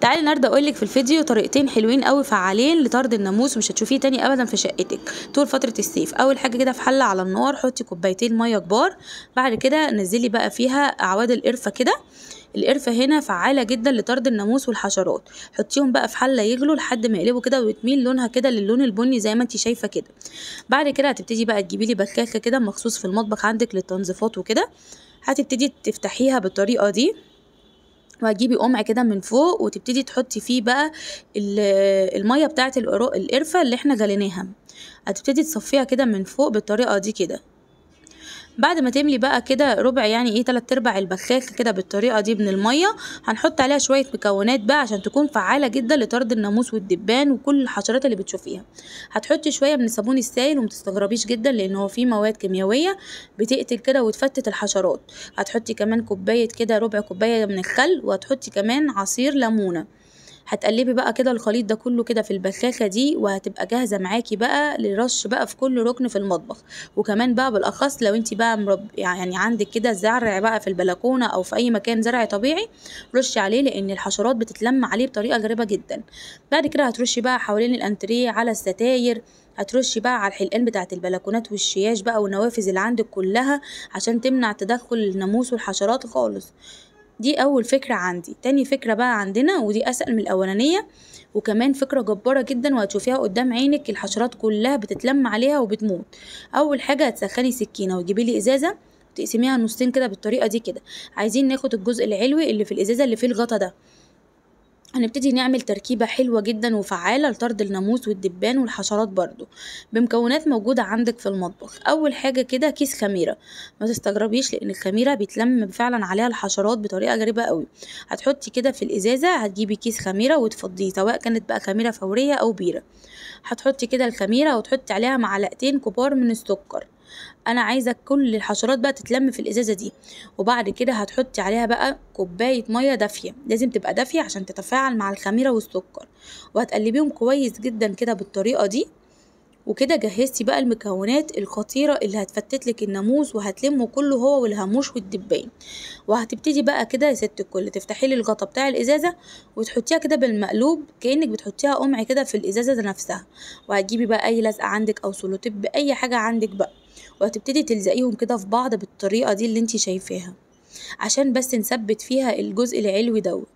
تعالي النهارده اقول لك في الفيديو طريقتين حلوين قوي فعالين لطرد الناموس مش هتشوفيه تاني ابدا في شقتك طول فتره الصيف اول حاجه كده في حله على النار حطي كوبايتين ميه كبار بعد كده نزلي بقى فيها اعواد القرفه كده القرفة هنا فعالة جدا لطرد الناموس والحشرات حطيهم بقى في حلة يغلوا لحد ما يقلبوا كده وتميل لونها كده للون البني زي ما انت شايفة كده بعد كده هتبتدي بقى تجيبي لي بكاكة كده مخصوص في المطبخ عندك للتنظيفات وكده هتبتدي تفتحيها بالطريقة دي وهتجيبي قمع كده من فوق وتبتدي تحطي فيه بقى الميه بتاعه القرفه اللي احنا جليناها هتبتدي تصفيها كده من فوق بالطريقه دي كده بعد ما تملي بقى كده ربع يعني ايه تلات ارباع البخاخ كده بالطريقه دي من الميه هنحط عليها شويه مكونات بقى عشان تكون فعاله جدا لطرد الناموس والدبان وكل الحشرات اللي بتشوفيها هتحطي شويه من الصابون السائل ومتستغربيش جدا لان هو فيه مواد كيميائيه بتقتل كده وتفتت الحشرات هتحطي كمان كوبايه كده ربع كوبايه من الخل وهتحطي كمان عصير ليمونه هتقلبي بقى كده الخليط ده كله كده في البخاخه دي وهتبقى جاهزه معاكي بقى للرش بقى في كل ركن في المطبخ وكمان بقى بالاخص لو انت بقى مرب يعني عندك كده زرع بقى في البلكونه او في اي مكان زرع طبيعي رشي عليه لان الحشرات بتتلم عليه بطريقه غريبه جدا بعد كده هترشي بقى حوالين الانتريه على الستاير هترشي بقى على الحلقان بتاعه البلكونات والشياش بقى والنوافذ اللي عندك كلها عشان تمنع تدخل الناموس والحشرات خالص دي أول فكرة عندي تاني فكرة بقى عندنا ودي أسأل من الأولانية وكمان فكرة جبارة جدا وهتشوفيها قدام عينك الحشرات كلها بتتلم عليها وبتموت أول حاجة هتسخني سكينة وتجيبي لي إزازة تقسميها نصين كده بالطريقة دي كده عايزين ناخد الجزء العلوي اللي في الإزازة اللي فيه الغطا ده هنبتدي نعمل تركيبة حلوة جدا وفعالة لطرد الناموس والدبان والحشرات برضو بمكونات موجودة عندك في المطبخ أول حاجة كده كيس خميرة ما تستغربيش لأن الخميرة بيتلم فعلا عليها الحشرات بطريقة غريبة قوي هتحطي كده في الإزازة هتجيبي كيس خميرة وتفضيه سواء كانت بقى خميرة فورية أو بيرة هتحطي كده الخميرة وتحطي عليها معلقتين كبار من السكر انا عايزه كل الحشرات بقى تتلم في الازازه دي وبعد كده هتحطي عليها بقى كوبايه ميه دافيه لازم تبقى دافيه عشان تتفاعل مع الخميره والسكر وهتقلبيهم كويس جدا كده بالطريقه دي وكده جهزتي بقى المكونات الخطيرة اللي هتفتت لك الناموس وهتلمه كله هو والهاموش والدبان وهتبتدي بقى كده يا ست الكل تفتحي لي الغطا بتاع الازازة وتحطيها كده بالمقلوب كأنك بتحطيها قمع كده في الازازة نفسها وهتجيبي بقى اي لزقة عندك او سولوتيب اي حاجة عندك بقى وهتبتدي تلزقيهم كده في بعض بالطريقة دي اللي انت شايفاها عشان بس نثبت فيها الجزء العلوي دوت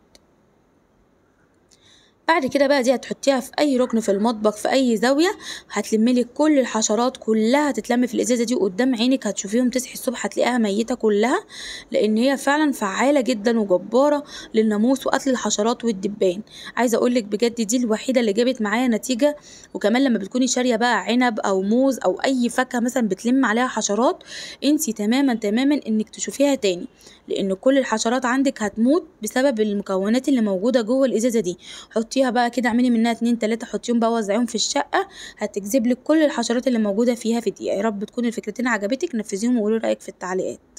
بعد كده بقى دي هتحطيها في اي ركن في المطبخ في اي زاويه هتلملي كل الحشرات كلها هتتلم في الازازه دي قدام عينك هتشوفيهم تصحي الصبح هتلاقيها ميته كلها لان هي فعلا فعاله جدا وجباره للناموس وقتل الحشرات والدبان عايزه اقول لك بجد دي الوحيده اللي جابت معايا نتيجه وكمان لما بتكوني شاريه بقى عنب او موز او اي فاكهه مثلا بتلم عليها حشرات انسي تماما تماما انك تشوفيها تاني لان كل الحشرات عندك هتموت بسبب المكونات اللي موجوده جوه الازازه دي حطي حطيها بقى كده اعملي منها اتنين تلاته حطيهم بقى وزعيهم في الشقه هتجذب لك كل الحشرات اللي موجوده فيها في دقيقه يا رب تكون الفكرتين عجبتك نفذيهم وقولوا رايك في التعليقات